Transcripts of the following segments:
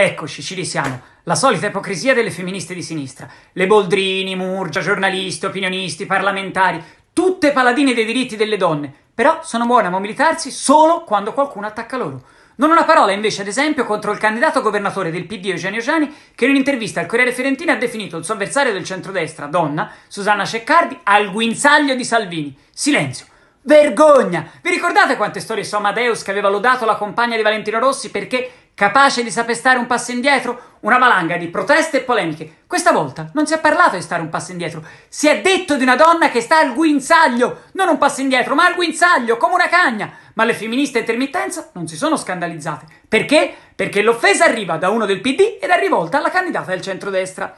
Eccoci, ci risiamo. La solita ipocrisia delle femministe di sinistra. Le Boldrini, Murgia, giornalisti, opinionisti, parlamentari, tutte paladine dei diritti delle donne, però sono buone a mobilitarsi solo quando qualcuno attacca loro. Non una parola invece, ad esempio, contro il candidato governatore del PD Eugenio Giani, che in un'intervista al Corriere Fiorentino ha definito il suo avversario del centrodestra, donna, Susanna Ceccardi, al guinzaglio di Salvini. Silenzio. Vergogna! Vi ricordate quante storie su Amadeus che aveva lodato la compagna di Valentino Rossi perché capace di saper stare un passo indietro? Una valanga di proteste e polemiche. Questa volta non si è parlato di stare un passo indietro, si è detto di una donna che sta al guinzaglio, non un passo indietro, ma al guinzaglio, come una cagna. Ma le femministe intermittenza non si sono scandalizzate. Perché? Perché l'offesa arriva da uno del PD ed è rivolta alla candidata del centrodestra.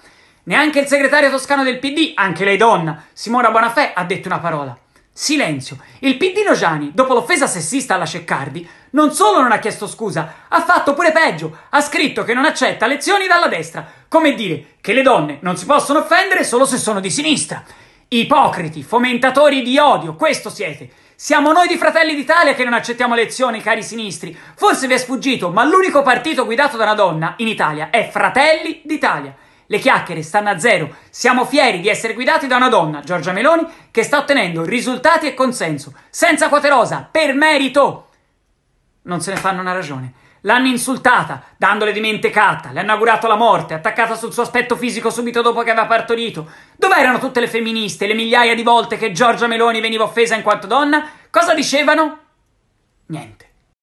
Neanche il segretario toscano del PD, anche lei donna, Simona Bonafè, ha detto una parola. Silenzio. Il PD Giani, dopo l'offesa sessista alla Ceccardi, non solo non ha chiesto scusa, ha fatto pure peggio. Ha scritto che non accetta lezioni dalla destra. Come dire che le donne non si possono offendere solo se sono di sinistra. Ipocriti, fomentatori di odio, questo siete. Siamo noi di Fratelli d'Italia che non accettiamo lezioni, cari sinistri. Forse vi è sfuggito, ma l'unico partito guidato da una donna in Italia è Fratelli d'Italia. Le chiacchiere stanno a zero. Siamo fieri di essere guidati da una donna, Giorgia Meloni, che sta ottenendo risultati e consenso, senza quote rosa, per merito. Non se ne fanno una ragione. L'hanno insultata, dandole di mente mentecata, le hanno augurato la morte, attaccata sul suo aspetto fisico subito dopo che aveva partorito. Dove erano tutte le femministe, le migliaia di volte che Giorgia Meloni veniva offesa in quanto donna? Cosa dicevano? Niente.